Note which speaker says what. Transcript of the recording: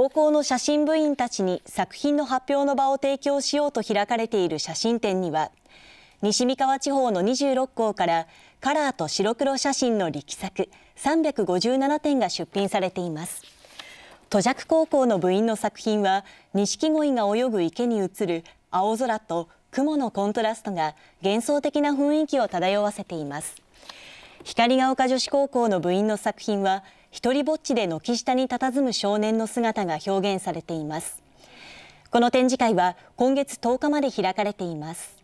Speaker 1: 高校の写真部員たちに作品の発表の場を提供しようと開かれている写真展には西三河地方の26校からカラーと白黒写真の力作357点が出品されています都弱高校の部員の作品は錦鯉が泳ぐ池に映る青空と雲のコントラストが幻想的な雰囲気を漂わせています光が丘女子高校の部員の作品は一人ぼっちで軒下に佇む少年の姿が表現されていますこの展示会は今月10日まで開かれています